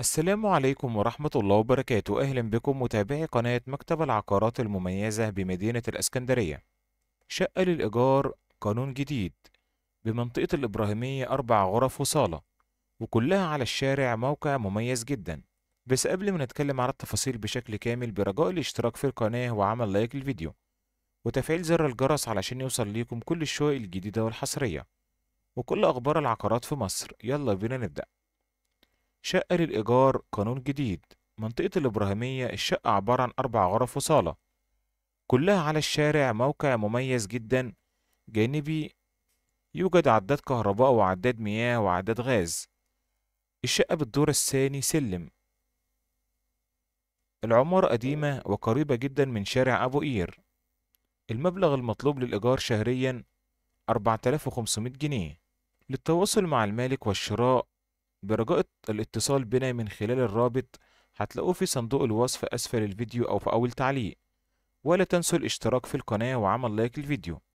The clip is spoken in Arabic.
السلام عليكم ورحمة الله وبركاته أهلا بكم متابعي قناة مكتب العقارات المميزة بمدينة الأسكندرية شقة للإيجار قانون جديد بمنطقة الإبراهيمية أربع غرف وصالة وكلها على الشارع موقع مميز جدا بس قبل ما نتكلم على التفاصيل بشكل كامل برجاء الاشتراك في القناة وعمل لايك للفيديو وتفعيل زر الجرس علشان يوصل ليكم كل الشوائل الجديدة والحصرية وكل أخبار العقارات في مصر يلا بينا نبدأ شقة للإيجار قانون جديد منطقة الإبراهيمية الشقة عبارة عن أربع غرف وصالة كلها على الشارع موقع مميز جدا جانبي يوجد عداد كهرباء وعداد مياه وعداد غاز الشقة بالدور الثاني سلم العمارة قديمة وقريبة جدا من شارع أبو قير المبلغ المطلوب للإيجار شهريا 4500 جنيه للتواصل مع المالك والشراء برجاء الاتصال بنا من خلال الرابط هتلاقوه في صندوق الوصف أسفل الفيديو أو في أول تعليق ولا تنسوا الاشتراك في القناة وعمل لايك للفيديو